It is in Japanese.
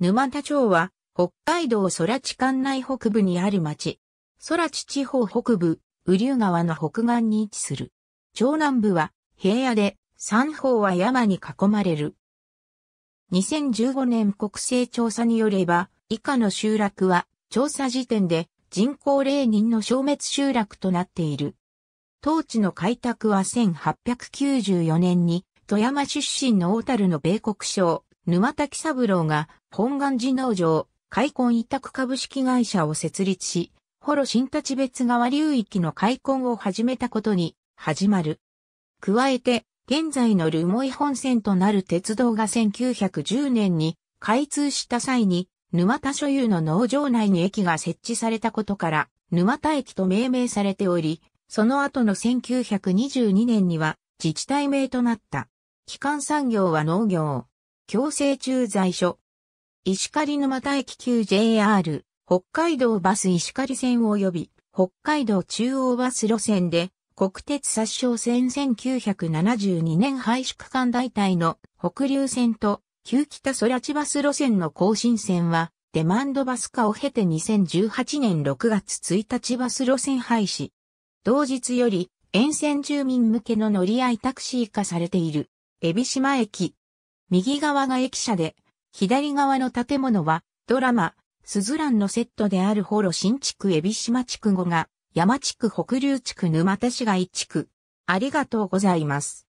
沼田町は、北海道空地管内北部にある町。空地地方北部、雨竜川の北岸に位置する。町南部は平野で、三方は山に囲まれる。2015年国勢調査によれば、以下の集落は、調査時点で人口0人の消滅集落となっている。当地の開拓は1894年に、富山出身の小樽の米国省、沼滝三郎が本願寺農場開墾委託株式会社を設立し、ホロ新立別川流域の開墾を始めたことに始まる。加えて、現在の留萌本線となる鉄道が1910年に開通した際に、沼田所有の農場内に駅が設置されたことから、沼田駅と命名されており、その後の1922年には自治体名となった。基幹産業は農業。強制駐在所。石狩沼田駅旧 JR、北海道バス石狩線及び、北海道中央バス路線で、国鉄殺傷線1972年廃止区間代替の北流線と旧北空地バス路線の更新線はデマンドバス化を経て2018年6月1日バス路線廃止。同日より沿線住民向けの乗り合いタクシー化されている、海老島駅、右側が駅舎で、左側の建物は、ドラマ、スズランのセットであるホロ新地区、海老島地区5が、山地区、北流地区、沼田市街地区。ありがとうございます。